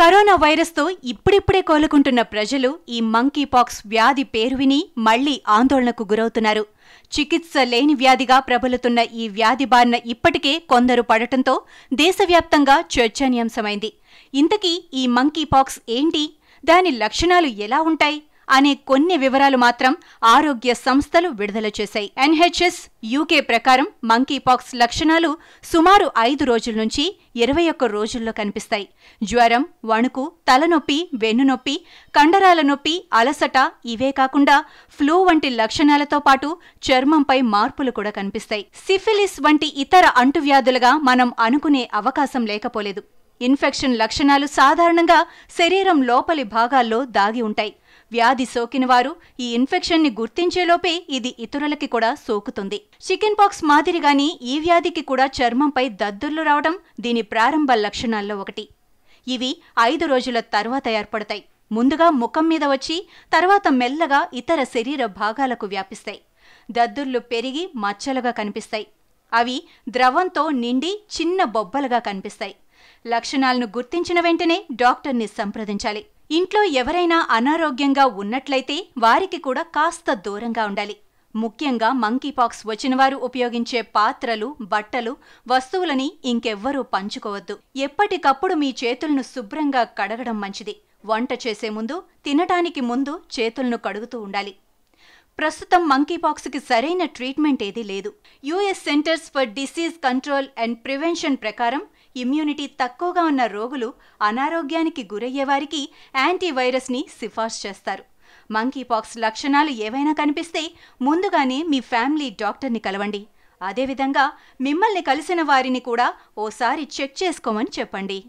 corona వైరస్తో ఇప్పుడిప్పుడే కోలుకుంటున్న ప్రజలు ఈ మంకీ పాక్స్ వ్యాధి పేరు విని మళ్లీ ఆందోళనకు గురవుతున్నారు చికిత్స లేని వ్యాధిగా ప్రబలుతున్న ఈ వ్యాధి బారిన ఇప్పటికే కొందరు పడటంతో దేశవ్యాప్తంగా చర్చనీయాంశమైంది ఇంతకీ ఈ మంకీ పాక్స్ ఏంటి దాని లక్షణాలు ఎలా ఉంటాయి అనే కొన్ని వివరాలు మాత్రం ఆరోగ్య సంస్థలు విడుదల చేశాయి ఎన్హెచ్ఎస్ యూకే ప్రకారం మంకీపాక్స్ లక్షణాలు సుమారు ఐదు రోజుల నుంచి ఇరవై ఒక్క రోజుల్లో కనిపిస్తాయి జ్వరం వణుకు తలనొప్పి వెన్నునొప్పి కండరాల నొప్పి అలసట ఇవే కాకుండా ఫ్లూ వంటి లక్షణాలతో పాటు చర్మంపై మార్పులు కూడా కనిపిస్తాయి సిఫిలిస్ వంటి ఇతర అంటువ్యాధులుగా మనం అనుకునే అవకాశం లేకపోలేదు ఇన్ఫెక్షన్ లక్షణాలు సాధారణంగా శరీరం లోపలి భాగాల్లో దాగి ఉంటాయి వ్యాధి సోకినవారు ఈ ఇన్ఫెక్షన్ని గుర్తించేలోపే ఇది ఇతరులకి కూడా సోకుతుంది చికెన్ పాక్స్ మాదిరిగానే ఈ వ్యాధికి కూడా చర్మంపై దద్దుర్లు రావడం దీని ప్రారంభ లక్షణాల్లో ఒకటి ఇవి ఐదు రోజుల తర్వాత ఏర్పడతాయి ముందుగా ముఖం మీద వచ్చి తర్వాత మెల్లగా ఇతర శరీర భాగాలకు వ్యాపిస్తాయి దద్దుర్లు పెరిగి మచ్చలుగా కనిపిస్తాయి అవి ద్రవంతో నిండి చిన్న బొబ్బలుగా కనిపిస్తాయి లక్షణాలను గుర్తించిన వెంటనే డాక్టర్ని సంప్రదించాలి ఇంట్లో ఎవరైనా అనారోగ్యంగా ఉన్నట్లయితే వారికి కూడా కాస్త దూరంగా ఉండాలి ముఖ్యంగా మంకీపాక్స్ వచ్చినవారు ఉపయోగించే పాత్రలు బట్టలు వస్తువులని ఇంకెవ్వరూ పంచుకోవద్దు ఎప్పటికప్పుడు మీ చేతులను శుభ్రంగా కడగడం మంచిది వంట చేసే ముందు తినటానికి ముందు చేతులను కడుగుతూ ఉండాలి ప్రస్తుతం మంకీపాక్స్కి సరైన ట్రీట్మెంట్ ఏదీ లేదు US centres for disease control and prevention ప్రకారం ఇమ్యూనిటీ తక్కువగా ఉన్న రోగులు అనారోగ్యానికి గురయ్యేవారికి యాంటీవైరస్ని సిఫార్సు చేస్తారు మంకీపాక్స్ లక్షణాలు ఏవైనా కనిపిస్తే ముందుగానే మీ ఫ్యామిలీ డాక్టర్ని కలవండి అదేవిధంగా మిమ్మల్ని కలిసిన వారిని కూడా ఓసారి చెక్ చేసుకోమని చెప్పండి